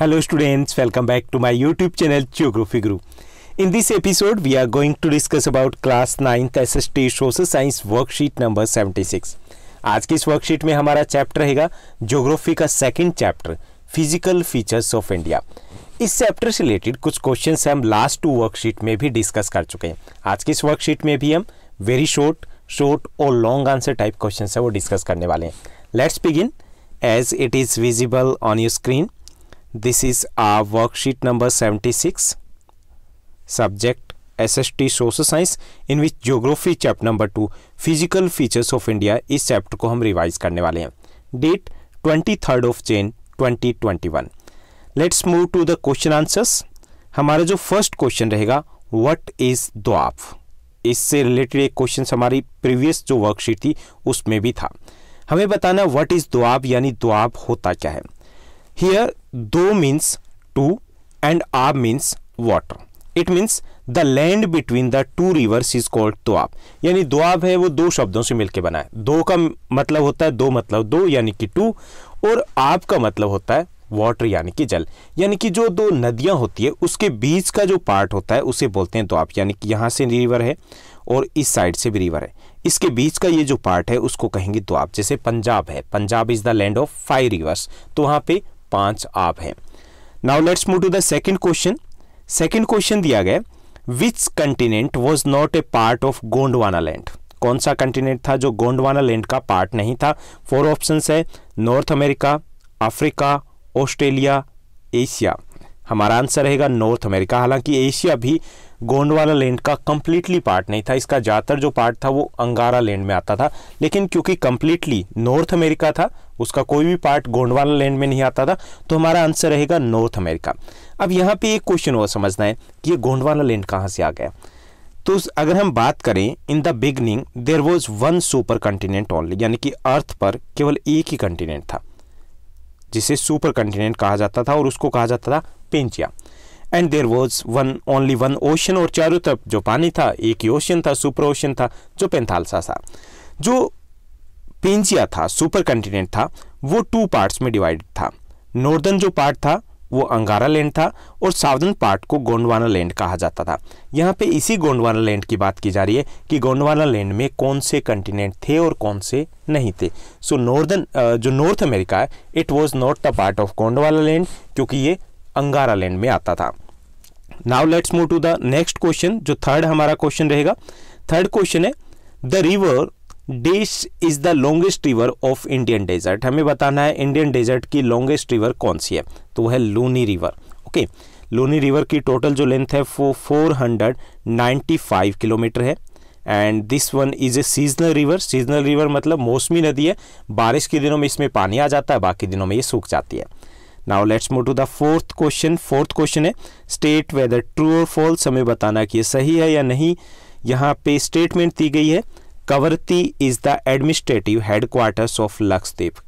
Hello students, welcome back to my YouTube channel Geography Guru. In this episode, we are going to discuss about class 9th SST Social Science worksheet number 76. आज की इस worksheet में हमारा chapter रहेगा geography का second chapter physical features of India इस chapter से related कुछ क्वेश्चन हम लास्ट टू वर्कशीट में भी डिस्कस कर चुके हैं आज की इस वर्कशीट में भी हम वेरी शॉर्ट शॉर्ट और लॉन्ग आंसर टाइप क्वेश्चन है वो डिस्कस करने वाले हैं let's begin as it is visible on your screen worksheet number seventy six subject S S T social science in which Geography chapter number two physical Features of India इस चैप्टर को हम revise करने वाले हैं date twenty third of Jan 2021. Let's move to the question answers हमारा जो first question रहेगा वट इज द्वाफ इससे रिलेटेड एक क्वेश्चन हमारी प्रीवियस जो वर्कशीट थी उसमें भी था हमें बताना वट इज द्वाब यानी द्वाब होता क्या है हियर दो मीन्स टू एंड आब means water. It means the land between the two rivers is called Doab यानी दोआब है वो दो शब्दों से मिलकर बना है दो का मतलब होता है दो मतलब दो यानी कि टू और आब का मतलब होता है वाटर यानी कि जल यानी कि जो दो नदियां होती है उसके बीच का जो पार्ट होता है उसे बोलते हैं दोआब यानी कि यहाँ से रिवर है और इस साइड से भी रिवर है इसके बीच का ये जो पार्ट है उसको कहेंगे दोआब जैसे पंजाब है Punjab is the land of five rivers तो वहाँ पे पांच आप हैं now let's move to the second question second question दिया गया which continent was not a part of Gondwana land कौन सा कंटिनेंट था जो गोंडवाना लैंड का पार्ट नहीं था फोर ऑप्शन है North America Africa Australia Asia हमारा आंसर रहेगा नॉर्थ अमेरिका हालांकि एशिया भी गोंडवाला लैंड का कंप्लीटली पार्ट नहीं था इसका ज़्यादातर जो पार्ट था वो अंगारा लैंड में आता था लेकिन क्योंकि कंप्लीटली नॉर्थ अमेरिका था उसका कोई भी पार्ट गोंडवाना लैंड में नहीं आता था तो हमारा आंसर रहेगा नॉर्थ अमेरिका अब यहाँ पे एक क्वेश्चन और समझना है कि ये गोंडवाना लैंड कहाँ से आ गया तो अगर हम बात करें in the beginning there was one super continent only यानी कि अर्थ पर केवल एक ही कंटिनेंट था जिसे सुपर कंटिनेंट कहा जाता था और उसको कहा जाता था Pangaea and there was one only one ocean और चारों तरफ जो पानी था एक ही ओशन था सुपर ओशन था जो पेंथालसा था जो पेंजिया था सुपर कंटिनेंट था वो टू पार्ट्स में डिवाइड था नॉर्दर्न जो पार्ट था वो अंगारा लैंड था और साउदर्न पार्ट को गोंडवाना लैंड कहा जाता था यहाँ पे इसी गोंडवाना लैंड की बात की जा रही है कि गोंडवाना लैंड में कौन से कंटिनेंट थे और कौन से नहीं थे सो नॉर्दर्न जो नॉर्थ अमेरिका है it was not the part of Gondwana land क्योंकि ये अंगारा लैंड में आता था now let's move to the next question जो थर्ड हमारा क्वेश्चन रहेगा थर्ड क्वेश्चन है the river dish is the longest river of Indian desert हमें बताना है इंडियन डेजर्ट की लॉन्गेस्ट रिवर कौन सी है तो वह है Luni river okay Luni river की टोटल जो लेंथ है वो 495 किलोमीटर है and this one is a seasonal river seasonal river मतलब मौसमी नदी है बारिश के दिनों में इसमें पानी आ जाता है बाकी दिनों में ये सूख जाती है now let's move to the fourth question fourth question है स्टेट वेदर ट्रू और फॉल्स हमें बताना कि ये सही है या नहीं यहाँ पे स्टेटमेंट दी गई है Kavaratti is the administrative headquarters of Lakshadweep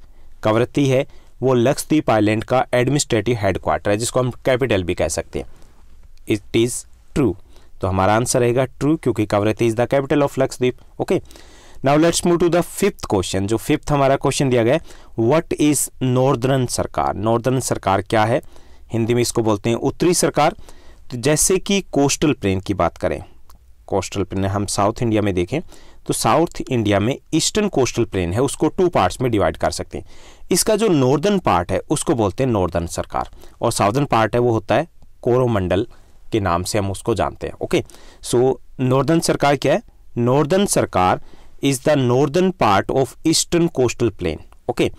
Kavaratti है वो लक्षद्वीप आइलैंड का एडमिनिस्ट्रेटिव हेडक्वार्टर है जिसको हम कैपिटल भी कह सकते हैं इट इज़ ट्रू तो हमारा आंसर रहेगा ट्रू क्योंकि Kavaratti is the capital of Lakshadweep okay now let's move to the fifth question जो फिफ्थ हमारा क्वेश्चन दिया गया what is northern Circars northern Circars क्या है हिंदी में इसको बोलते हैं उत्तरी सरकार तो जैसे कि कोस्टल प्लेन की बात करें कोस्टल प्लेन हम साउथ इंडिया में देखें तो साउथ इंडिया में ईस्टर्न कोस्टल प्लेन है उसको टू पार्ट्स में डिवाइड कर सकते हैं इसका जो नॉर्दर्न पार्ट है उसको बोलते हैं नॉर्दर्न सरकार और साउदर्न पार्ट है वो होता है कोरोमंडल के नाम से हम उसको जानते हैं ओके सो नॉर्दर्न सरकार क्या है northern Circars is the northern part of eastern coastal plain okay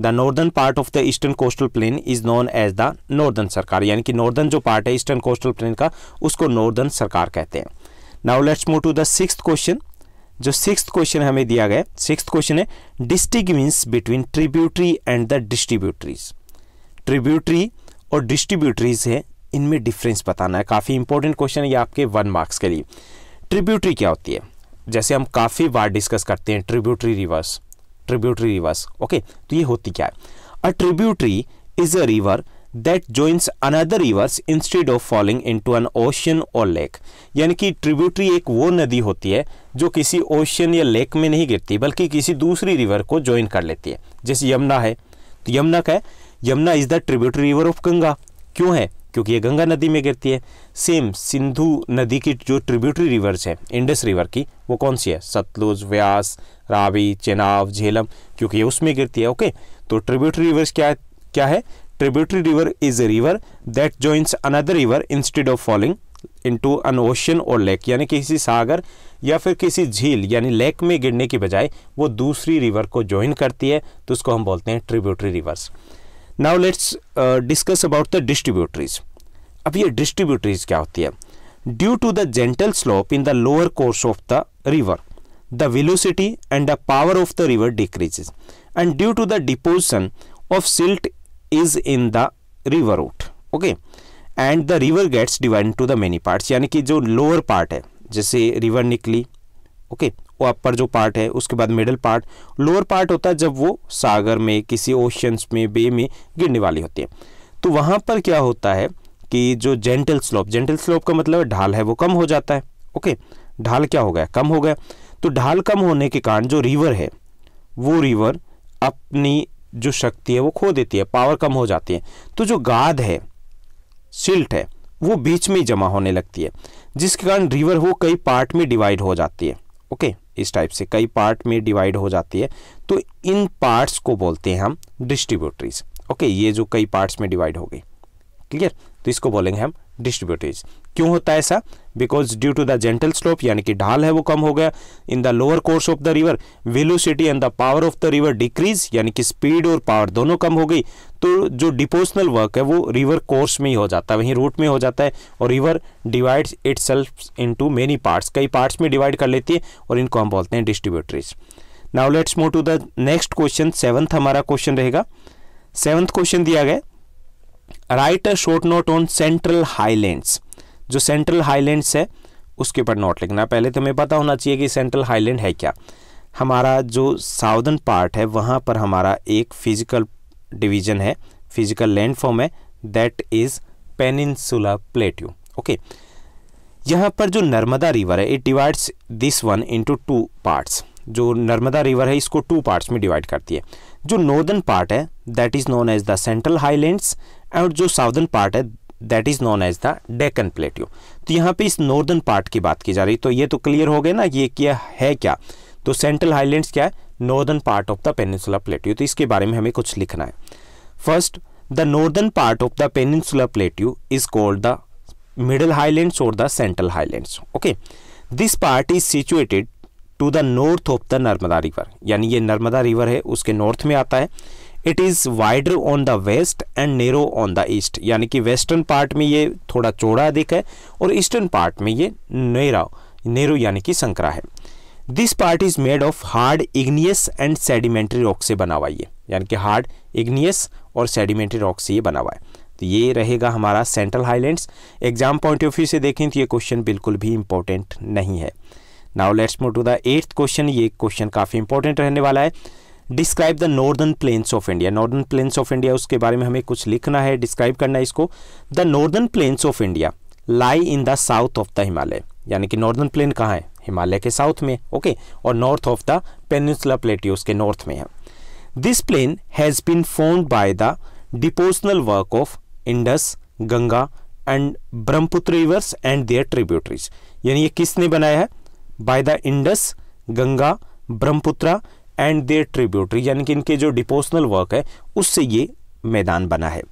the northern part of the eastern coastal plain is known as the northern Circars यानी कि नॉर्दर्न जो पार्ट है ईस्टर्न कोस्टल प्लेन का उसको northern Circars कहते हैं now let's move to the six question जो six question हमें दिया गया सिक्स क्वेश्चन है means between tributary and the distributaries tributary और डिस्ट्रीब्यूटरीज है इनमें डिफरेंस बताना है काफ़ी इंपॉर्टेंट क्वेश्चन है ये आपके वन मार्क्स के लिए ट्रिब्यूटरी क्या होती है जैसे हम काफ़ी बार डिस्कस करते हैं tributary rivers tributary rivers okay तो ये होती क्या है a tributary is a river that joins another rivers instead of falling to an ocean और लेक यानी कि ट्रिब्यूटरी एक वो नदी होती है जो किसी ओशन या लेक में नहीं गिरती बल्कि किसी दूसरी रिवर को ज्वाइन कर लेती है जैसे यमुना है तो यमुना का है Yamuna is the tributary river of Ganga क्यों है क्योंकि ये गंगा नदी में गिरती है सेम सिंधु नदी की जो ट्रिब्यूटरी रिवर्स है इंडस रिवर की वो कौन सी है सतलुज व्यास रावी चेनाब झेलम क्योंकि ये उसमें गिरती है ओके तो ट्रिब्यूटरी रिवर्स क्या क्या है tributary river is a river that joins another river instead of falling into an ocean or lake यानी किसी सागर या फिर किसी झील यानी लेक में गिरने की बजाय वो दूसरी रिवर को ज्वाइन करती है तो उसको हम बोलते हैं tributary rivers now let's discuss about the distributaries अब ये डिस्ट्रीब्यूटरीज क्या होती है due to the gentle slope in the lower course of the river the velocity and the power of the river decreases and due to the deposition of silt is in the river route okay and the river gets divide to the many parts यानी कि जो lower part है जैसे river निकली okay okay, वो अपर जो part है उसके बाद मिडल पार्ट लोअर पार्ट होता है जब वो सागर में किसी ओशंस में बे में गिरने वाली होती है तो वहाँ पर क्या होता है कि जो जेंटल स्लोप जेंटल स्लोप का मतलब ढाल है वो कम हो जाता है ओके okay, ढाल क्या हो गया कम हो गया तो ढाल कम होने के कारण जो रिवर है वो रिवर अपनी जो शक्ति है वो खो देती है पावर कम हो जाती है तो जो गाद है सिल्ट है वो बीच में ही जमा होने लगती है जिसके कारण रिवर वो कई पार्ट में डिवाइड हो जाती है ओके इस टाइप से कई पार्ट में डिवाइड हो जाती है तो इन पार्ट्स को बोलते हैं हम डिस्ट्रीब्यूटरीज ओके ये जो कई पार्ट्स में डिवाइड हो गई क्लियर तो इसको बोलेंगे हम डिस्ट्रीब्यूटिज क्यों होता है ऐसा because due to the gentle slope यानी कि ढाल है वो कम हो गया in the lower course of the river velocity and the power of the river decrease यानी कि स्पीड और पावर दोनों कम हो गई तो जो डिपोजनल वर्क है वो रिवर कोर्स में ही हो जाता है वहीं रूट में हो जाता है और river divides itself to many parts कई पार्ट्स में डिवाइड कर लेती है और इनको हम बोलते हैं distributaries now let's move to the next question seventh हमारा क्वेश्चन रहेगा सेवन्थ क्वेश्चन दिया गया write a short note on central highlands जो सेंट्रल हाईलैंड्स है उसके ऊपर नोट लिखना पहले तो हमें पता होना चाहिए कि सेंट्रल हाईलैंड है क्या हमारा जो साउदर्न पार्ट है वहाँ पर हमारा एक फिजिकल डिवीजन है फिजिकल लैंड फॉर्म है that is peninsula plateau okay यहाँ पर जो नर्मदा रिवर है it divides this one into two parts जो नर्मदा रिवर है इसको टू पार्ट्स में डिवाइड करती है जो नॉर्दर्न पार्ट है that is known as the central highlands and जो साउदर्न पार्ट है that is known as the Deccan plateau तो यहाँ पे इस नॉर्दर्न पार्ट की बात की जा रही तो ये तो क्लियर हो गया ना ये क्या है क्या तो सेंट्रल हाईलैंड क्या है northern part of the peninsula plateau तो इसके बारे में हमें कुछ लिखना है first the northern part of the peninsula plateau is called the middle highlands or the central highlands okay this part is situated to the north of the Narmada river यानी ये नर्मदा रिवर है उसके नॉर्थ में आता है it is wider on the west and narrow on the east यानी कि western part में ये थोड़ा चौड़ा अधिक है और ईस्टर्न पार्ट में ये नेरा नेरो यानी कि संकरा है this part is made of hard igneous and sedimentary rock से बना हुआ ये यानी कि हार्ड इग्नियस और सेडिमेंट्री रॉक से ये बना हुआ है तो ये रहेगा हमारा central highlands exam point of view से देखें तो ये क्वेश्चन बिल्कुल भी इंपॉर्टेंट नहीं है now let's move to the eighth question ये क्वेश्चन काफ़ी इंपॉर्टेंट रहने वाला है describe the northern plains of India northern plains of India उसके बारे में हमें कुछ लिखना है डिस्क्राइब करना है इसको the northern plains of India lie in the south of the Himalaya यानी कि नॉर्दर्न प्लेन कहाँ है हिमालय के साउथ में ओके और नॉर्थ ऑफ द पेनिसुला प्लेटी उसके नॉर्थ में है this plain has been formed by the depositional work of Indus Ganga and Brahmaputra rivers and their tributaries यानी ये किसने बनाया है by the Indus Ganga Brahmaputra and their tributary यानी कि इनके जो डिपोशनल वर्क है उससे ये मैदान बना है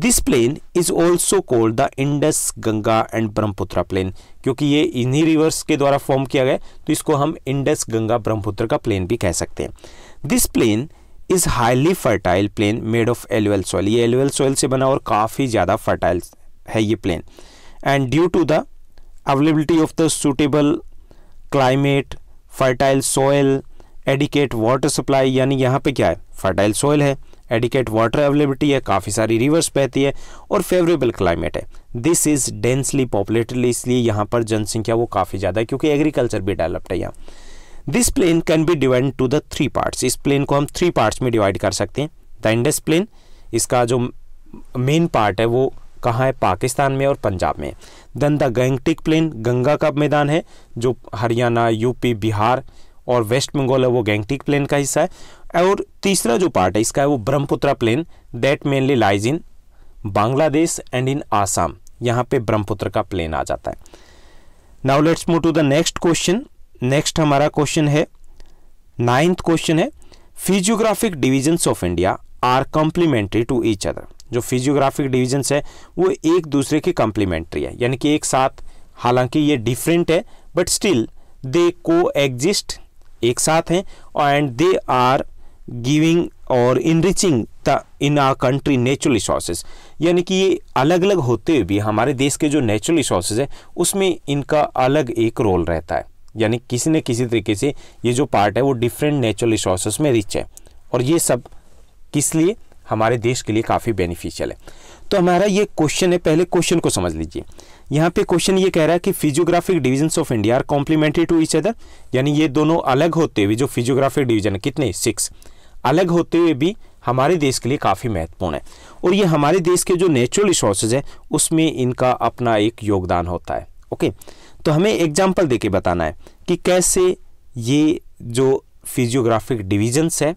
this plain is also called the Indus Ganga and Brahmaputra plain क्योंकि ये इन्हीं रिवर्स के द्वारा फॉर्म किया गया तो इसको हम इंडस गंगा ब्रह्मपुत्र का प्लेन भी कह सकते हैं this plain is highly fertile plain made of alluvial soil ये एलुअल सॉइल से बना और काफ़ी ज़्यादा फर्टाइल है ये plain and due to the availability of the suitable climate fertile soil adequate water supply यानी यहाँ पे क्या है फर्टाइल सॉइल है एडिकेट वाटर अवेलेबिलिटी है काफ़ी सारी रिवर्स बहती है और फेवरेबल क्लाइमेट है दिस इज़ डेंसली पॉपुलेटेड इसलिए यहाँ पर जनसंख्या वो काफ़ी ज़्यादा है क्योंकि एग्रीकल्चर भी डेवलप्ड है यहाँ this plain can be divide to the three parts इस प्लेन को हम थ्री पार्ट्स में डिवाइड कर सकते हैं द इंडस प्लेन इसका जो मेन पार्ट है वो कहाँ है पाकिस्तान में और पंजाब में then the Gangetic plain Ganga का मैदान है जो हरियाणा यूपी बिहार और वेस्ट बंगाल है वो गैंगटिक प्लेन का हिस्सा है और तीसरा जो पार्ट है इसका है वो Brahmaputra plain that mainly lies in Bangladesh and in Assam यहाँ पे ब्रह्मपुत्र का प्लेन आ जाता है now let's move to the next question next हमारा क्वेश्चन है नाइन्थ क्वेश्चन है physiographic divisions of India are complementary to each other जो फिजियोग्राफिक डिविजन्स है वो एक दूसरे के कॉम्प्लीमेंट्री है यानी कि एक साथ हालांकि ये डिफरेंट है बट स्टिल दे को एग्जिस्ट एक साथ हैं एंड दे आर गिविंग और enriching the entire country natural resources यानी कि ये अलग अलग होते हुए भी हमारे देश के जो नेचुरल रिसोर्सेज हैं उसमें इनका अलग एक रोल रहता है यानी किसी न किसी तरीके से ये जो पार्ट है वो डिफरेंट नेचुरल रिसोर्सेज में रिच है और ये सब किस लिए हमारे देश के लिए काफ़ी बेनिफिशियल है तो हमारा ये क्वेश्चन है पहले क्वेश्चन को समझ लीजिए यहाँ पे क्वेश्चन ये कह रहा है कि physiographic division of India are complementary to each other यानी ये दोनों अलग होते हुए जो फिजियोग्राफिक डिविजन कितने सिक्स अलग होते हुए भी हमारे देश के लिए काफ़ी महत्वपूर्ण है और ये हमारे देश के जो नेचुरल रिसोर्सेज हैं उसमें इनका अपना एक योगदान होता है ओके तो हमें एग्जाम्पल दे के बताना है कि कैसे ये जो फिजियोग्राफिक डिविजन्स है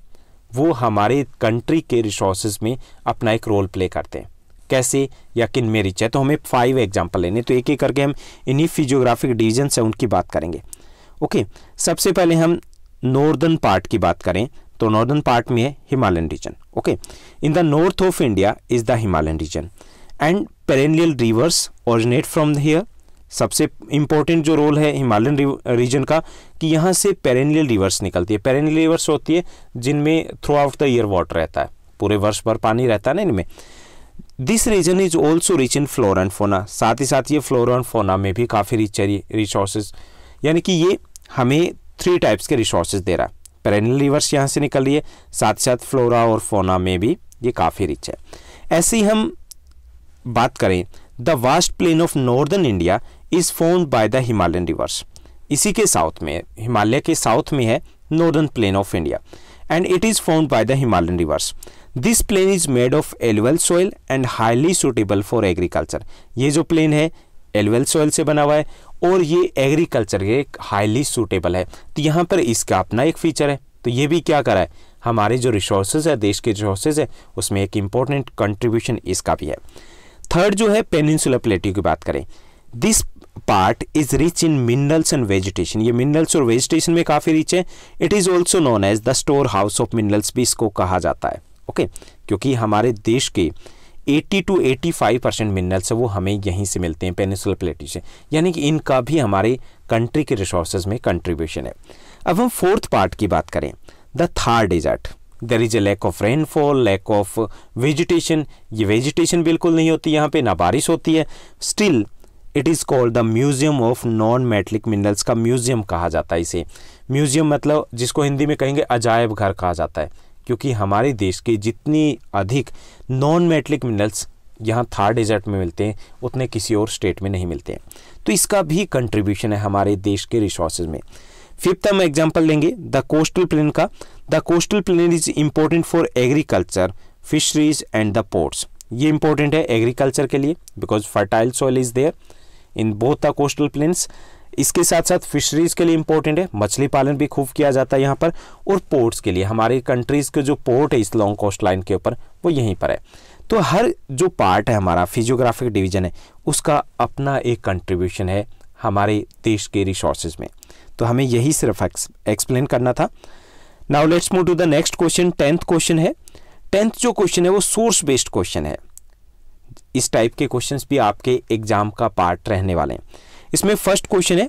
वो हमारे कंट्री के रिसोर्सेज में अपना एक रोल प्ले करते हैं कैसे या किन में रिच है तो हमें फाइव एग्जाम्पल लेने तो एक एक करके हम इन्हीं फिजियोग्राफिक डिवीजन से उनकी बात करेंगे ओके सबसे पहले हम नॉर्दर्न पार्ट की बात करें तो नॉर्दर्न पार्ट में है Himalayan region okay in the north of India is the Himalayan region and perennial rivers originate from here सबसे इंपॉर्टेंट जो रोल है हिमालयन रीजन का कि यहाँ से पेरेनियल रिवर्स निकलती है पेरेनियल रिवर्स होती है जिनमें throughout the year water रहता है पूरे वर्ष भर पानी रहता है ना इनमें this region is also rich in flora and fauna साथ ही साथ ये फ्लोरा एंड फोना में भी काफ़ी रिच है रिसोर्सेज यानी कि ये हमें थ्री टाइप्स के रिसोर्सेज दे रहा है पेरेनल रिवर्स यहाँ से निकल रही है साथ ही साथ फ्लोरा और फोना में भी ये काफ़ी रिच है ऐसे ही हम बात करें the vast plain of northern India is formed by the Himalayan rivers इसी के साउथ में हिमालय के साउथ में है northern plain of India and it is formed by the Himalayan rivers. This plain is made of alluvial soil and highly suitable for agriculture ये जो plane है alluvial soil से बना हुआ है और ये एग्रीकल्चर के हाईली suitable है तो यहाँ पर इसका अपना एक फीचर है तो ये भी क्या करा है हमारे जो रिसोर्सेज है देश के रिसोर्सेज है उसमें एक important कंट्रीब्यूशन इसका भी है थर्ड जो है peninsula plateau की बात करें this part is rich in minerals and vegetation ये मिनरल्स और वेजिटेशन में काफ़ी रिच है it is also known as the storehouse of minerals भी इसको कहा जाता है ओके okay? क्योंकि हमारे देश के 80 टू 85 परसेंट मिनरल्स है वो हमें यहीं से मिलते हैं पेनिसुलर प्लेटी से यानी कि इनका भी हमारे कंट्री के रिसोर्स में कंट्रीब्यूशन है अब हम फोर्थ पार्ट की बात करें the Thar desert there is a lack of rainfall lack of vegetation ये वेजिटेशन बिल्कुल नहीं होती यहाँ पे ना बारिश होती है still it is called the museum of non metallic minerals का म्यूजियम कहा जाता है इसे म्यूजियम मतलब जिसको हिंदी में कहेंगे अजायब घर कहा जाता है क्योंकि हमारे देश के जितनी अधिक नॉन मेटलिक मिनरल्स यहाँ थार डेजर्ट में मिलते हैं उतने किसी और स्टेट में नहीं मिलते हैं तो इसका भी कंट्रीब्यूशन है हमारे देश के रिसोर्स में फिफ्थ तो हम एग्जाम्पल लेंगे द कोस्टल प्लेन का the coastal plain is important for agriculture fisheries and the ports ये इंपॉर्टेंट है एग्रीकल्चर के लिए because fertile soil is there in both the coastal plains इसके साथ साथ फिशरीज के लिए इंपॉर्टेंट है मछली पालन भी खूब किया जाता है यहाँ पर और पोर्ट्स के लिए हमारे कंट्रीज़ के जो पोर्ट है इस लॉन्ग कोस्ट लाइन के ऊपर वो यहीं पर है तो हर जो पार्ट है हमारा फिजियोग्राफिक डिवीजन है उसका अपना एक कंट्रीब्यूशन है हमारे देश के रिसोर्सेज में तो हमें यही सिर्फ एक्सप्लेन करना था now let's move to the next question tenth question है टेंथ जो क्वेश्चन है वो सोर्स बेस्ड क्वेश्चन है इस टाइप के क्वेश्चंस भी आपके एग्जाम का पार्ट रहने वाले हैं इसमें फर्स्ट क्वेश्चन है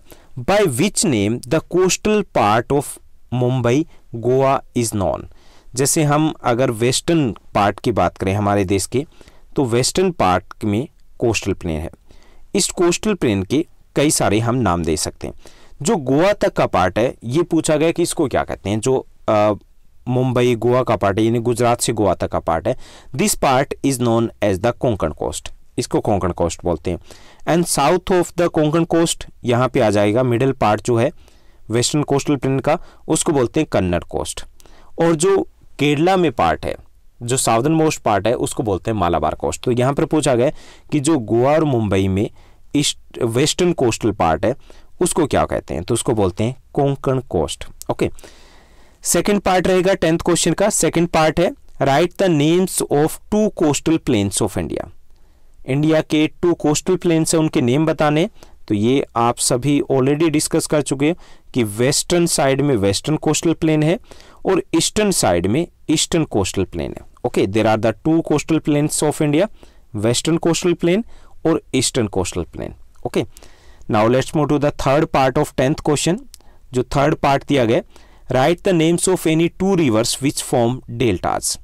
by which name the coastal part of Mumbai Goa is known जैसे हम अगर वेस्टर्न पार्ट की बात करें हमारे देश के तो वेस्टर्न पार्ट में कोस्टल प्लेन है इस कोस्टल प्लेन के कई सारे हम नाम दे सकते हैं जो गोवा तक का पार्ट है ये पूछा गया कि इसको क्या कहते हैं जो मुंबई गोवा का पार्ट है यानी गुजरात से गोवा तक का पार्ट है this part is known as the Konkan coast इसको कोंकण कोस्ट बोलते हैं and south of the Konkan coast यहाँ पे आ जाएगा मिडिल पार्ट जो है वेस्टर्न कोस्टल प्लेन का उसको बोलते हैं कन्नड़ कोस्ट और जो केरला में पार्ट है जो साउदर्न मोस्ट पार्ट है उसको बोलते हैं मालाबार कोस्ट तो यहाँ पर पूछा गया कि जो गोवा और मुंबई में ईस्ट वेस्टर्न कोस्टल पार्ट है उसको क्या कहते हैं तो उसको बोलते हैं Konkan coast okay second part रहेगा टेंथ क्वेश्चन का सेकेंड पार्ट है write the names of two coastal plains of India India के टू कोस्टल प्लेन्स हैं उनके नेम बताने तो ये आप सभी ऑलरेडी डिस्कस कर चुके हैं कि वेस्टर्न साइड में वेस्टर्न कोस्टल प्लेन है और ईस्टर्न साइड में ईस्टर्न कोस्टल प्लेन है okay there are the two coastal plains of India western coastal plain और eastern coastal plain okay now let's move to the third part of tenth question जो third part दिया गया write the names of any two rivers which form deltas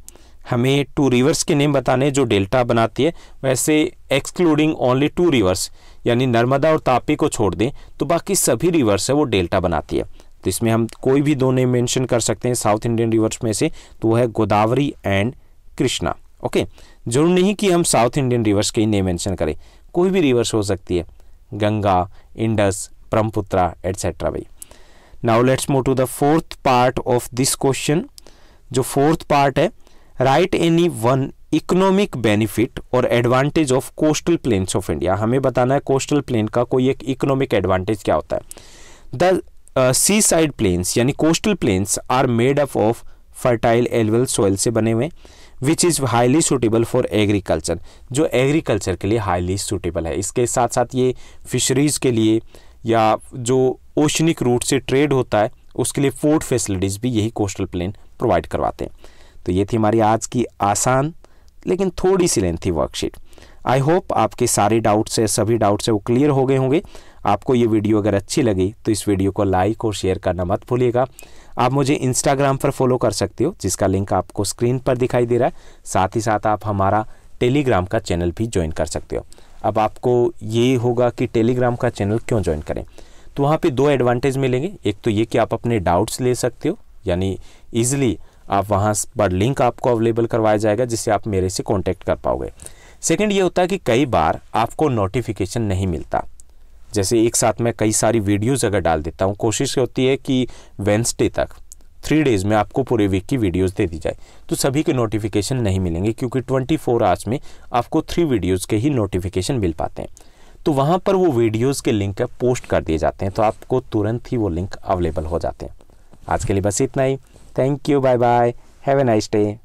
हमें two rivers के name बताने जो delta बनाती है वैसे एक्सक्लूडिंग ओनली टू रिवर्स यानी नर्मदा और तापी को छोड़ दें तो बाकी सभी रिवर्स है वो डेल्टा बनाती है तो इसमें हम कोई भी दो नेम मेंशन कर सकते हैं साउथ इंडियन रिवर्स में से तो वह है गोदावरी एंड कृष्णा ओके जरूर नहीं कि हम साउथ इंडियन रिवर्स के ही नेम मेंशन करें कोई भी रिवर्स हो सकती है गंगा इंडस ब्रह्मपुत्रा एट्सेट्रा भाई now let's move to the fourth part of this question जो फोर्थ पार्ट है write any one economic benefit और advantage of coastal plains of India हमें बताना है कोस्टल प्लेन का कोई एक इकोनॉमिक एडवांटेज क्या होता है द सी साइड प्लेन्स यानी coastal plains are made up of fertile alluvial soil से बने हुए which is highly suitable for agriculture जो एग्रीकल्चर के लिए हाईली सुटेबल है इसके साथ साथ ये फिशरीज़ के लिए या जो ओशनिक रूट से ट्रेड होता है उसके लिए फोर्ट फैसिलिटीज़ भी यही कोस्टल प्लेन प्रोवाइड करवाते हैं तो ये थी हमारी आज की आसान लेकिन थोड़ी सी लेंथी वर्कशीट आई होप आपके सारे डाउट्स है सभी डाउट्स है वो क्लियर हो गए होंगे आपको ये वीडियो अगर अच्छी लगी तो इस वीडियो को लाइक और शेयर करना मत भूलिएगा आप मुझे इंस्टाग्राम पर फॉलो कर सकते हो जिसका लिंक आपको स्क्रीन पर दिखाई दे रहा है साथ ही साथ आप हमारा टेलीग्राम का चैनल भी ज्वाइन कर सकते हो अब आपको ये होगा कि टेलीग्राम का चैनल क्यों ज्वाइन करें तो वहाँ पे दो एडवांटेज मिलेंगे एक तो ये कि आप अपने डाउट्स ले सकते हो यानी ईजिली आप वहाँ पर लिंक आपको अवेलेबल करवाया जाएगा जिससे आप मेरे से कॉन्टैक्ट कर पाओगे सेकेंड ये होता है कि कई बार आपको नोटिफिकेशन नहीं मिलता जैसे एक साथ मैं कई सारी वीडियोज़ अगर डाल देता हूँ कोशिश होती है कि वेंसडे तक थ्री डेज़ में आपको पूरे वीक की वीडियोस दे दी जाए तो सभी के नोटिफिकेशन नहीं मिलेंगे क्योंकि 24 आवर्स में आपको थ्री वीडियोस के ही नोटिफिकेशन मिल पाते हैं तो वहाँ पर वो वीडियोस के लिंक पोस्ट कर दिए जाते हैं तो आपको तुरंत ही वो लिंक अवेलेबल हो जाते हैं आज के लिए बस इतना ही thank you bye bye have a nice day